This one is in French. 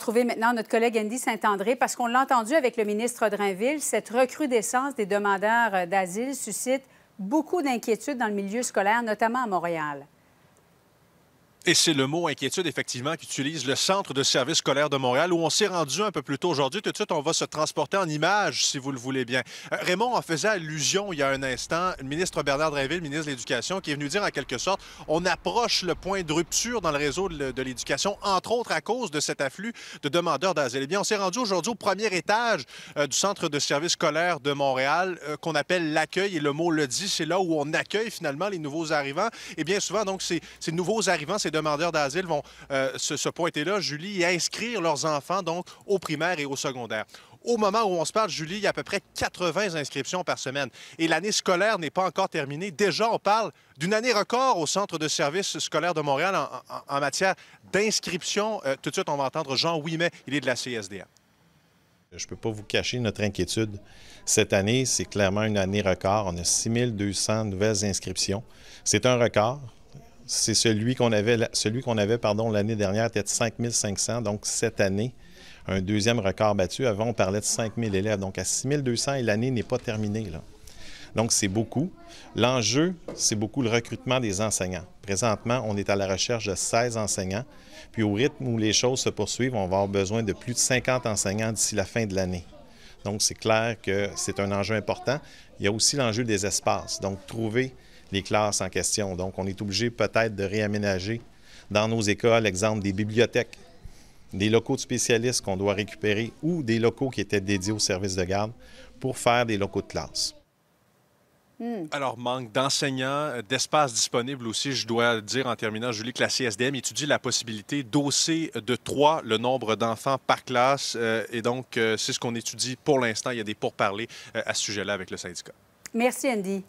retrouver maintenant notre collègue Andy Saint-André parce qu'on l'a entendu avec le ministre Drainville, cette recrudescence des demandeurs d'asile suscite beaucoup d'inquiétudes dans le milieu scolaire, notamment à Montréal. Et c'est le mot inquiétude, effectivement, qu'utilise le Centre de services scolaires de Montréal, où on s'est rendu un peu plus tôt aujourd'hui. Tout de suite, on va se transporter en images, si vous le voulez bien. Euh, Raymond en faisait allusion il y a un instant. Le ministre Bernard Drainville, ministre de l'Éducation, qui est venu dire en quelque sorte on approche le point de rupture dans le réseau de l'éducation, entre autres à cause de cet afflux de demandeurs d'asile. Eh bien, on s'est rendu aujourd'hui au premier étage euh, du Centre de services scolaires de Montréal, euh, qu'on appelle l'accueil, et le mot le dit, c'est là où on accueille finalement les nouveaux arrivants. Et eh bien souvent, donc, ces, ces nouveaux arrivants, demandeurs d'asile vont ce euh, se, pointer là, Julie, et inscrire leurs enfants donc au primaire et au secondaire. Au moment où on se parle, Julie, il y a à peu près 80 inscriptions par semaine. Et l'année scolaire n'est pas encore terminée. Déjà, on parle d'une année record au Centre de services scolaires de Montréal en, matière d'inscription. Euh, tout de suite, on va entendre Jean Ouimet, il est de la CSDA. Je ne peux pas vous cacher notre inquiétude. Cette année, c'est clairement une année record. On a 6200 nouvelles inscriptions. C'est un record. C'est celui qu'on avait, celui qu'on avait pardon, l'année dernière était de 5500, donc cette année, un deuxième record battu. Avant, on parlait de 5000 élèves, donc à 6200 et l'année n'est pas terminée. Donc, c'est beaucoup. L'enjeu, c'est beaucoup le recrutement des enseignants. Présentement, on est à la recherche de 16 enseignants. Puis au rythme où les choses se poursuivent, on va avoir besoin de plus de 50 enseignants d'ici la fin de l'année. Donc, c'est clair que c'est un enjeu important. Il y a aussi l'enjeu des espaces. Donc, trouver les classes en question. Donc, on est obligé peut-être de réaménager dans nos écoles, exemple, des bibliothèques, des locaux de spécialistes qu'on doit récupérer ou des locaux qui étaient dédiés au service de garde pour faire des locaux de classe. Hmm. Alors, manque d'enseignants, euh, d'espace disponible aussi. Je dois dire en terminant, Julie, que la CSDM étudie la possibilité d'hausser de trois le nombre d'enfants par classe. Euh, et donc, euh, c'est ce qu'on étudie pour l'instant. Il y a des pourparlers à ce sujet-là avec le syndicat. Merci, Andy.